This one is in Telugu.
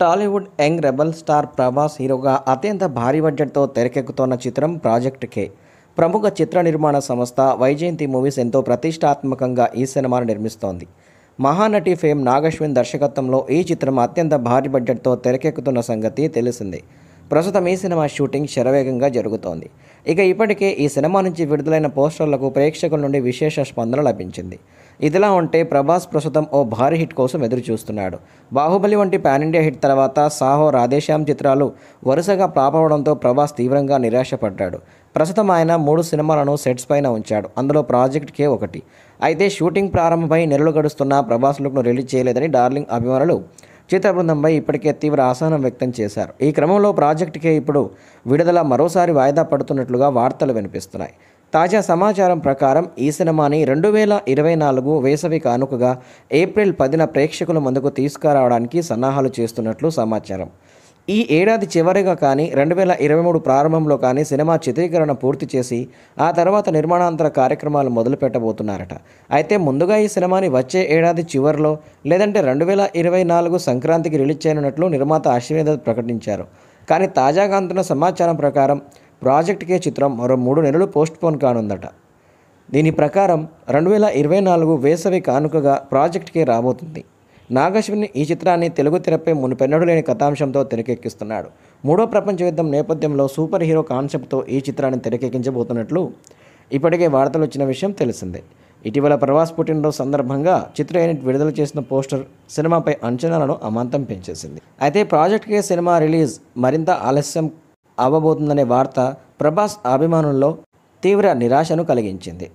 Tollywood young rebel star Prabhas హీరోగా అత్యంత భారీ బడ్జెట్తో తెరకెక్కుతోన్న చిత్రం ప్రాజెక్ట్ కే ప్రముఖ చిత్ర నిర్మాణ సంస్థ వైజయంతి మూవీస్ ఎంతో ప్రతిష్టాత్మకంగా ఈ సినిమాను నిర్మిస్తోంది మహానటి ఫేమ్ నాగశ్విన్ దర్శకత్వంలో ఈ చిత్రం అత్యంత భారీ బడ్జెట్తో తెరకెక్కుతున్న సంగతి తెలిసిందే ప్రస్తుతం ఈ సినిమా షూటింగ్ శరవేగంగా జరుగుతోంది ఇక ఇప్పటికే ఈ సినిమా నుంచి విడుదలైన పోస్టర్లకు ప్రేక్షకుల నుండి విశేష స్పందన లభించింది ఇదిలా ఉంటే ప్రభాస్ ప్రస్తుతం ఓ భారీ హిట్ కోసం ఎదురు చూస్తున్నాడు బాహుబలి వంటి పాన్ ఇండియా హిట్ తర్వాత సాహో రాధేశ్యామ్ చిత్రాలు వరుసగా ప్రాపవడంతో ప్రభాస్ తీవ్రంగా నిరాశపడ్డాడు ప్రస్తుతం ఆయన మూడు సినిమాలను సెట్స్ పైన ఉంచాడు అందులో ప్రాజెక్ట్ కే ఒకటి అయితే షూటింగ్ ప్రారంభమై నెలలు గడుస్తున్న ప్రభాస్ లుక్ను రిలీజ్ చేయలేదని డార్లింగ్ అభిమానులు చిత్రబృందంపై బృందంపై ఇప్పటికే తీవ్ర అసహనం వ్యక్తం చేశారు ఈ క్రమంలో ప్రాజెక్టుకే ఇప్పుడు విడుదల మరోసారి వాయిదా పడుతున్నట్లుగా వార్తలు వినిపిస్తున్నాయి తాజా సమాచారం ప్రకారం ఈ సినిమాని రెండు వేల ఇరవై నాలుగు వేసవి కానుకగా ఏప్రిల్ పదిన ప్రేక్షకుల ముందుకు తీసుకురావడానికి సన్నాహాలు చేస్తున్నట్లు సమాచారం ఈ ఏడాది చివరిగా కానీ రెండు వేల ఇరవై మూడు ప్రారంభంలో కానీ సినిమా చిత్రీకరణ పూర్తి చేసి ఆ తర్వాత నిర్మాణాంతర కార్యక్రమాలు మొదలు పెట్టబోతున్నారట అయితే ముందుగా ఈ సినిమాని వచ్చే ఏడాది చివరిలో లేదంటే రెండు వేల ఇరవై నాలుగు సంక్రాంతికి రిలీజ్ చేయనున్నట్లు నిర్మాత అశ్వినేదత్ ప్రకటించారు కానీ తాజాగా అందున సమాచారం ప్రకారం ప్రాజెక్ట్కే చిత్రం మరో మూడు నెలలు పోస్ట్పోన్ కానుందట దీని ప్రకారం రెండు వేల ఇరవై నాలుగు వేసవి కానుకగా ప్రాజెక్ట్కే రాబోతుంది నాగశ్విన్ ఈ చిత్రాన్ని తెలుగు తెరపై పెన్నడు లేని కథాంశంతో తెరకెక్కిస్తున్నాడు మూడో ప్రపంచ యుద్ధం నేపథ్యంలో సూపర్ హీరో కాన్సెప్ట్తో ఈ చిత్రాన్ని తెరకెక్కించబోతున్నట్లు ఇప్పటికే వార్తలు వచ్చిన విషయం తెలిసిందే ఇటీవల ప్రవాస్ పుట్టినరోజు సందర్భంగా చిత్ర యూనిట్ విడుదల చేసిన పోస్టర్ సినిమాపై అంచనాలను అమాంతం పెంచేసింది అయితే ప్రాజెక్ట్ కే సినిమా రిలీజ్ మరింత ఆలస్యం అవ్వబోతుందనే వార్త ప్రభాస్ అభిమానుల్లో తీవ్ర నిరాశను కలిగించింది